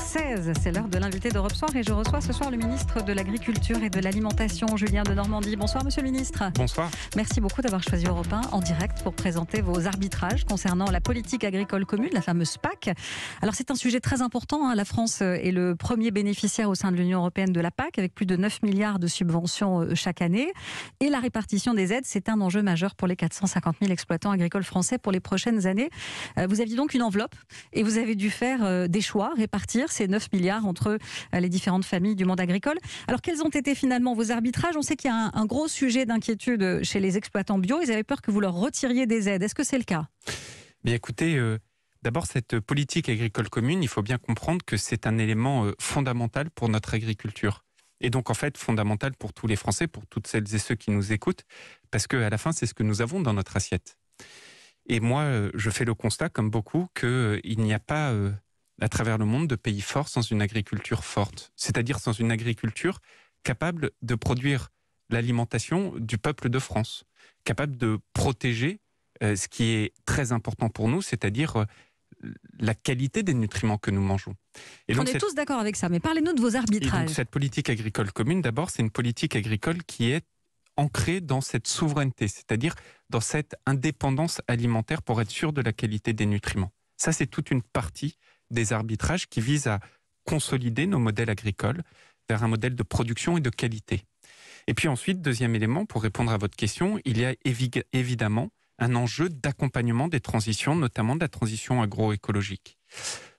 16 c'est l'heure de l'invité d'Europe Soir et je reçois ce soir le ministre de l'Agriculture et de l'Alimentation, Julien de Normandie. Bonsoir Monsieur le ministre. Bonsoir. Merci beaucoup d'avoir choisi Europe 1 en direct pour présenter vos arbitrages concernant la politique agricole commune, la fameuse PAC. Alors c'est un sujet très important, hein. la France est le premier bénéficiaire au sein de l'Union Européenne de la PAC avec plus de 9 milliards de subventions euh, chaque année et la répartition des aides, c'est un enjeu majeur pour les 450 000 exploitants agricoles français pour les prochaines années. Euh, vous aviez donc une enveloppe et vous avez dû faire euh, des choix, répartir c'est 9 milliards entre euh, les différentes familles du monde agricole. Alors quels ont été finalement vos arbitrages On sait qu'il y a un, gros sujet d'inquiétude chez les exploitants bio. Ils avaient peur que vous leur retiriez des aides. Est-ce que c'est le cas Bien écoutez, euh, d'abord cette politique agricole commune, il faut bien comprendre que c'est un élément euh, fondamental pour notre agriculture. Et donc en fait fondamental pour tous les Français, pour toutes celles et ceux qui nous écoutent, parce qu'à la fin c'est ce que nous avons dans notre assiette. Et moi, je fais le constat, comme beaucoup, qu'il n'y a pas à travers le monde de pays forts sans une agriculture forte, c'est-à-dire sans une agriculture capable de produire l'alimentation du peuple de France, capable de protéger euh, ce qui est très important pour nous, c'est-à-dire euh, la qualité des nutriments que nous mangeons. Et On est tous d'accord avec ça, mais parlez-nous de vos arbitrages. cette politique agricole commune, d'abord, c'est une politique agricole qui est ancrée dans cette souveraineté, c'est-à-dire dans cette indépendance alimentaire pour être sûr de la qualité des nutriments. Ça, c'est toute une partie des arbitrages qui visent à consolider nos modèles agricoles vers un modèle de production et de qualité. Et puis ensuite, deuxième élément, pour répondre à votre question, il y a évidemment un enjeu d'accompagnement des transitions, notamment de la transition agroécologique.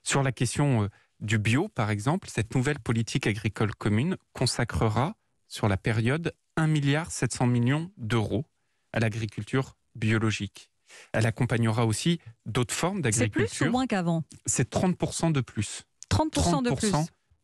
Sur la question euh, du bio, par exemple, cette nouvelle politique agricole commune consacrera sur la période 1,7 milliard d'euros à l'agriculture biologique. Elle accompagnera aussi d'autres formes d'agriculture. C'est plus ou moins qu'avant C'est 30% de plus. 30%, de plus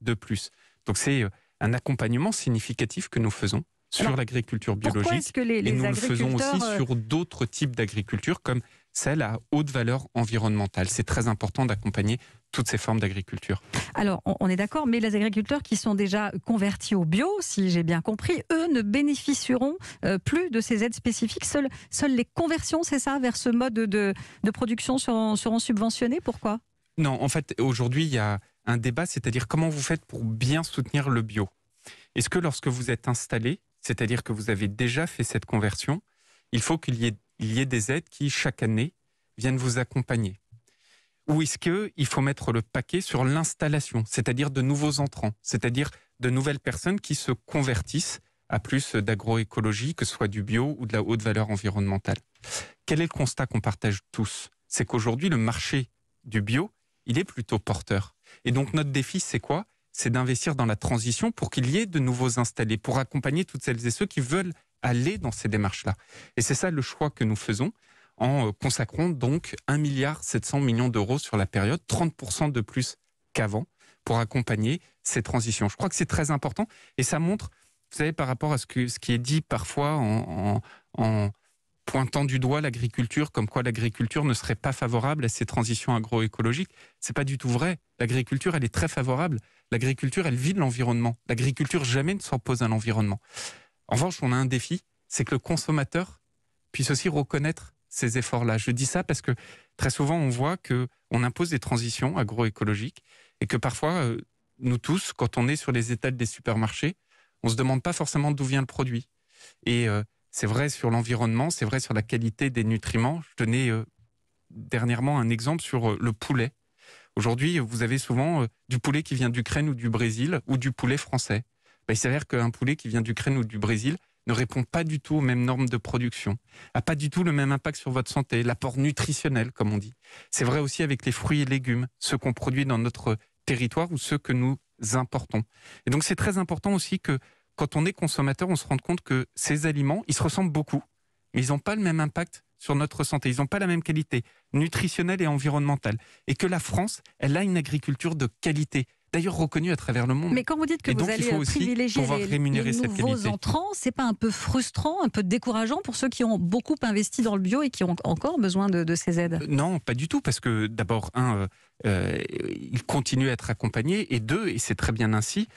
de plus. Donc c'est euh, un accompagnement significatif que nous faisons sur l'agriculture biologique. Que les, et nous le faisons aussi euh, sur d'autres types d'agriculture comme celle à haute valeur environnementale. C'est très important d'accompagner toutes ces formes d'agriculture. Alors, on est d'accord, mais les agriculteurs qui sont déjà convertis au bio, si j'ai bien compris, eux ne bénéficieront euh, plus de ces aides spécifiques. Seules, les conversions, c'est ça, vers ce mode de, production seront, subventionnées Pourquoi Non, en fait, aujourd'hui, il y a un débat, c'est-à-dire comment vous faites pour bien soutenir le bio Est-ce que lorsque vous êtes installé, c'est-à-dire que vous avez déjà fait cette conversion, il faut qu'il y, ait des aides qui, chaque année, viennent vous accompagner ou est-ce qu'il faut mettre le paquet sur l'installation, c'est-à-dire de nouveaux entrants, c'est-à-dire de nouvelles personnes qui se convertissent à plus d'agroécologie, que ce soit du bio ou de la haute valeur environnementale Quel est le constat qu'on partage tous C'est qu'aujourd'hui, le marché du bio, il est plutôt porteur. Et donc notre défi, c'est quoi C'est d'investir dans la transition pour qu'il y ait de nouveaux installés, pour accompagner toutes celles et ceux qui veulent aller dans ces démarches-là. Et c'est ça le choix que nous faisons en euh, consacrant donc 1,7 milliard millions d'euros sur la période, 30% de plus qu'avant pour accompagner ces transitions. Je crois que c'est très important et ça montre, vous savez, par rapport à ce, ce qui est dit parfois en, en pointant du doigt l'agriculture, comme quoi l'agriculture ne serait pas favorable à ces transitions agroécologiques. C'est pas du tout vrai. L'agriculture, elle est très favorable. L'agriculture, elle vit de l'environnement. L'agriculture jamais ne s'oppose à l'environnement. En revanche, on a un défi, c'est que le consommateur puisse aussi reconnaître ces efforts-là. Je dis ça parce que très souvent, on voit que on impose des transitions agroécologiques et que parfois, euh, nous tous, quand on est sur les étals des supermarchés, on se demande pas forcément d'où vient le produit. Et euh, c'est vrai sur l'environnement, c'est vrai sur la qualité des nutriments. Je tenais euh, dernièrement un exemple sur le poulet. Aujourd'hui, vous avez souvent du poulet qui vient d'Ukraine ou du Brésil ou du poulet français. Ben, il s'avère qu'un poulet qui vient d'Ukraine ou du Brésil, ne répond pas du tout aux mêmes normes de production, a pas du tout le même impact sur votre santé, l'apport nutritionnel, comme on dit. C'est vrai aussi avec les fruits et légumes, ceux qu'on produit dans notre territoire ou ceux que nous importons. Et donc c'est très important aussi que quand on est consommateur, on se rende compte que ces aliments, ils se ressemblent beaucoup, mais ils n'ont pas le même impact sur notre santé. Ils n'ont pas la même qualité nutritionnelle et environnementale. Et que la France, elle a une agriculture de qualité d'ailleurs reconnu à travers le monde. Mais quand vous dites que vous allez euh, privilégier les, rémunérer nouveaux entrants, entrants, c'est pas un peu frustrant, un peu décourageant pour ceux qui ont beaucoup investi dans le bio et qui ont encore besoin de, ces aides euh, Non, pas du tout, parce que d'abord, un, euh, ils continuent à être accompagnés, et deux, et c'est très bien ainsi,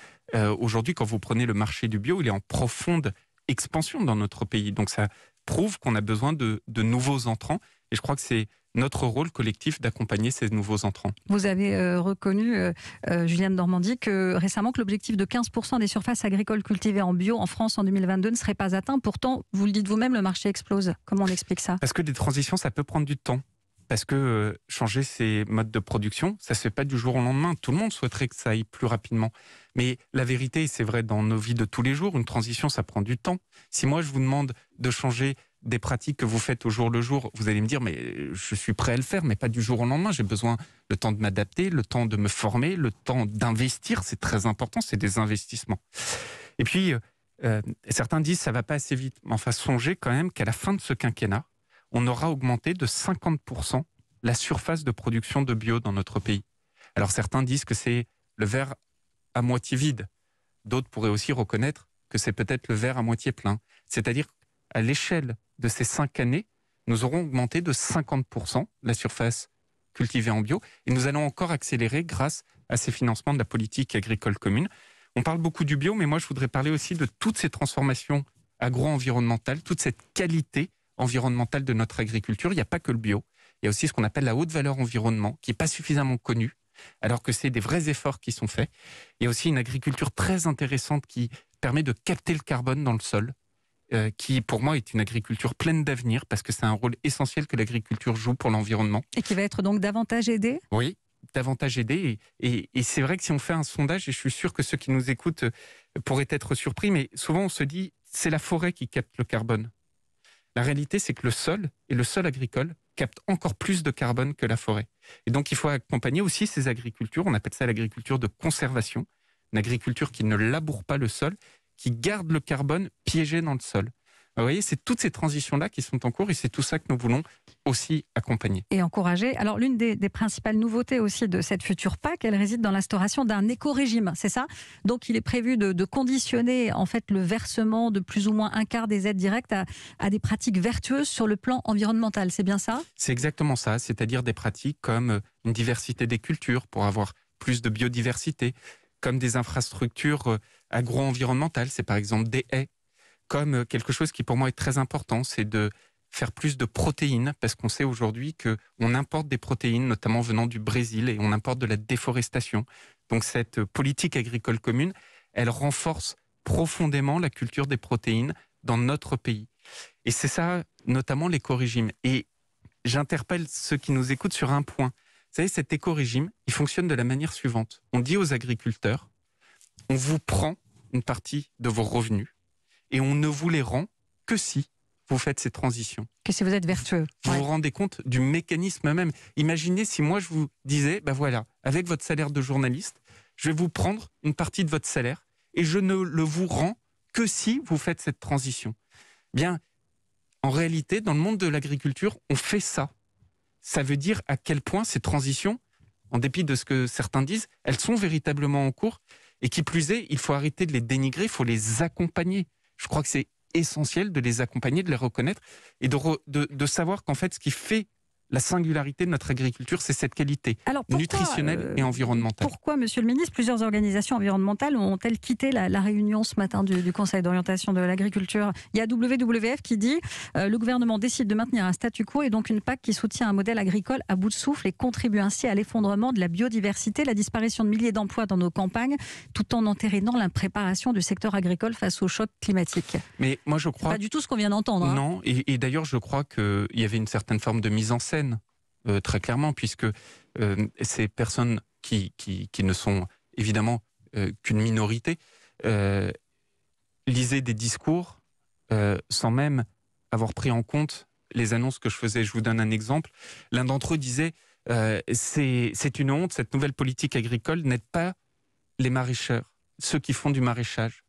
aujourd'hui, quand vous prenez le marché du bio, il est en profonde expansion dans notre pays. Donc ça prouve qu'on a besoin de nouveaux entrants, et je crois que c'est notre rôle collectif d'accompagner ces nouveaux entrants. Vous avez euh, reconnu, euh, euh, Juliane Normandie, que récemment que l'objectif de 15% des surfaces agricoles cultivées en bio en France en 2022 ne serait pas atteint. Pourtant, vous le dites vous-même, le marché explose. Comment on explique ça Parce que des transitions, ça peut prendre du temps. Parce que changer ces modes de production, ça ne se fait pas du jour au lendemain. Tout le monde souhaiterait que ça aille plus rapidement. Mais la vérité, c'est vrai dans nos vies de tous les jours, une transition, ça prend du temps. Si moi, je vous demande de changer des pratiques que vous faites au jour le jour, vous allez me dire, mais je suis prêt à le faire, mais pas du jour au lendemain. J'ai besoin le temps de m'adapter, le temps de me former, le temps d'investir. C'est très important, c'est des investissements. Et puis, euh, euh, certains disent, ça va pas assez vite. Mais enfin, songez quand même qu'à la fin de ce quinquennat, on aura augmenté de 50% la surface de production de bio dans notre pays. Alors certains disent que c'est le verre à moitié vide. D'autres pourraient aussi reconnaître que c'est peut-être le verre à moitié plein. C'est-à-dire à l'échelle de ces cinq années, nous aurons augmenté de 50% la surface cultivée en bio et nous allons encore accélérer grâce à ces financements de la politique agricole commune. On parle beaucoup du bio, mais moi je voudrais parler aussi de toutes ces transformations agro-environnementales, toute cette qualité environnementale de notre agriculture. Il n'y a pas que le bio, il y a aussi ce qu'on appelle la haute valeur environnement, qui n'est pas suffisamment connue, alors que c'est des vrais efforts qui sont faits. Il y a aussi une agriculture très intéressante qui permet de capter le carbone dans le sol, euh, qui pour moi est une agriculture pleine d'avenir parce que c'est un rôle essentiel que l'agriculture joue pour l'environnement. Et qui va être donc davantage aidée Oui, davantage aidée. Et, c'est vrai que si on fait un sondage, et je suis sûr que ceux qui nous écoutent euh, pourraient être surpris, mais souvent on se dit c'est la forêt qui capte le carbone. La réalité, c'est que le sol et le sol agricole captent encore plus de carbone que la forêt. Et donc, il faut accompagner aussi ces agricultures. On appelle ça l'agriculture de conservation, une agriculture qui ne laboure pas le sol qui gardent le carbone piégé dans le sol. Vous voyez, c'est toutes ces transitions-là qui sont en cours et c'est tout ça que nous voulons aussi accompagner. Et encourager. Alors, l'une des, principales nouveautés aussi de cette future PAC, elle réside dans l'instauration d'un éco-régime, c'est ça Donc, il est prévu de, conditionner en fait le versement de plus ou moins un quart des aides directes à, à des pratiques vertueuses sur le plan environnemental, c'est bien ça C'est exactement ça, c'est-à-dire des pratiques comme une diversité des cultures pour avoir plus de biodiversité, comme des infrastructures euh, agro-environnementales, c'est par exemple des haies, comme euh, quelque chose qui pour moi est très important, c'est de faire plus de protéines, parce qu'on sait aujourd'hui qu'on importe des protéines, notamment venant du Brésil, et on importe de la déforestation. Donc cette euh, politique agricole commune, elle renforce profondément la culture des protéines dans notre pays. Et c'est ça, notamment l'éco-régime. Et j'interpelle ceux qui nous écoutent sur un point savez, cet éco-régime, il fonctionne de la manière suivante. On dit aux agriculteurs, on vous prend une partie de vos revenus et on ne vous les rend que si vous faites ces transitions. Que si vous êtes vertueux. Vous vous rendez compte du mécanisme même. Imaginez si moi je vous disais, ben voilà, avec votre salaire de journaliste, je vais vous prendre une partie de votre salaire et je ne le vous rends que si vous faites cette transition. Bien, en réalité, dans le monde de l'agriculture, on fait ça ça veut dire à quel point ces transitions, en dépit de ce que certains disent, elles sont véritablement en cours. Et qui plus est, il faut arrêter de les dénigrer, il faut les accompagner. Je crois que c'est essentiel de les accompagner, de les reconnaître et de, de savoir qu'en fait, ce qui fait la singularité de notre agriculture, c'est cette qualité nutritionnelle euh, et environnementale. Pourquoi, Monsieur le Ministre, plusieurs organisations environnementales ont-elles quitté la, réunion ce matin du, Conseil d'orientation de l'agriculture Il y a WWF qui dit euh, le gouvernement décide de maintenir un statu quo et donc une PAC qui soutient un modèle agricole à bout de souffle et contribue ainsi à l'effondrement de la biodiversité, la disparition de milliers d'emplois dans nos campagnes, tout en entérinant l'impréparation du secteur agricole face au choc climatique. Mais moi, je crois pas du tout ce qu'on vient d'entendre. Hein. Non, et, et d'ailleurs, je crois qu'il y avait une certaine forme de mise en scène euh, très clairement, puisque euh, ces personnes qui, qui, qui, ne sont évidemment euh, qu'une minorité lisaient des discours sans même avoir pris en compte les annonces que je faisais. Je vous donne un exemple. L'un d'entre eux disait C'est une honte, cette nouvelle politique agricole n'aide pas les maraîcheurs, ceux qui font du maraîchage,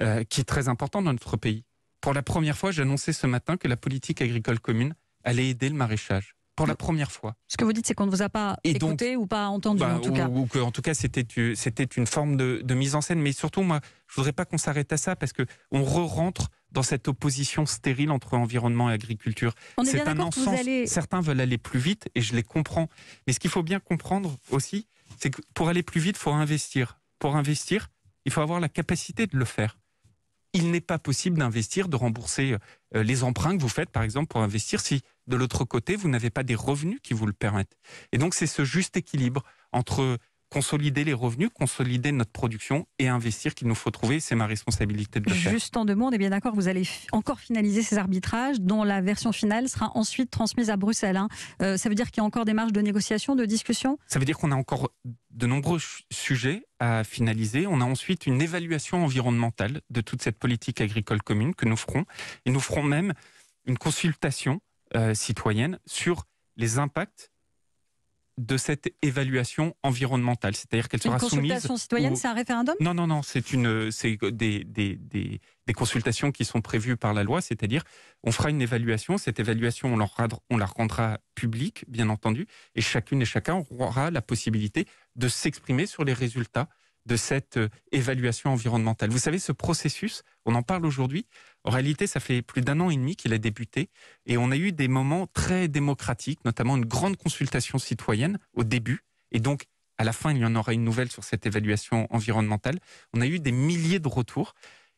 qui est très important dans notre pays. Pour la première fois, j'annonçais ce matin que la politique agricole commune aller aider le maraîchage pour la première fois. Ce que vous dites, c'est qu'on ne vous a pas écouté ou pas entendu, bah, en tout cas. Ou que, en tout cas, c'était une forme de, mise en scène. Mais surtout, moi, je voudrais pas qu'on s'arrête à ça parce que on re-rentre dans cette opposition stérile entre environnement et agriculture. C'est un non Certains veulent aller plus vite et je les comprends. Mais ce qu'il faut bien comprendre aussi, c'est que pour aller plus vite, il faut investir. Pour investir, il faut avoir la capacité de le faire il n'est pas possible d'investir, de rembourser euh, les emprunts que vous faites, par exemple, pour investir, si de l'autre côté, vous n'avez pas des revenus qui vous le permettent. Et donc, c'est ce juste équilibre entre consolider les revenus, consolider notre production et investir qu'il nous faut trouver. C'est ma responsabilité de le faire. Juste en deux mots, on bien d'accord, vous allez encore finaliser ces arbitrages dont la version finale sera ensuite transmise à Bruxelles. Hein. Euh, ça veut dire qu'il y a encore des marges de négociation, de discussion Ça veut dire qu'on a encore de nombreux sujets à finaliser. On a ensuite une évaluation environnementale de toute cette politique agricole commune que nous ferons. Et nous ferons même une consultation euh, citoyenne sur les impacts de cette évaluation environnementale, c'est-à-dire qu'elle sera soumise. Une consultation citoyenne, c'est un référendum Non, non, non, c'est une, c'est des, consultations qui sont prévues par la loi, c'est-à-dire on fera une évaluation, cette évaluation on la rendra publique, bien entendu, et chacune et chacun aura la possibilité de s'exprimer sur les résultats de cette euh, évaluation environnementale. Vous savez, ce processus, on en parle aujourd'hui. En réalité, ça fait plus d'un an et demi qu'il a débuté et on a eu des moments très démocratiques, notamment une grande consultation citoyenne au début. Et donc, à la fin, il y en aura une nouvelle sur cette évaluation environnementale. On a eu des milliers de retours.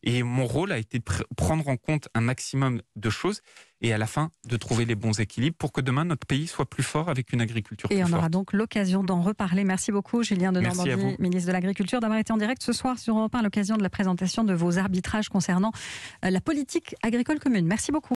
Et mon rôle a été de prendre en compte un maximum de choses et à la fin de trouver les bons équilibres pour que demain notre pays soit plus fort avec une agriculture et plus forte. Et on aura donc l'occasion d'en reparler. Merci beaucoup Julien de Normandie, ministre de l'Agriculture, d'avoir été en direct ce soir sur Europe 1 l'occasion de la présentation de vos arbitrages concernant euh, la politique agricole commune. Merci beaucoup.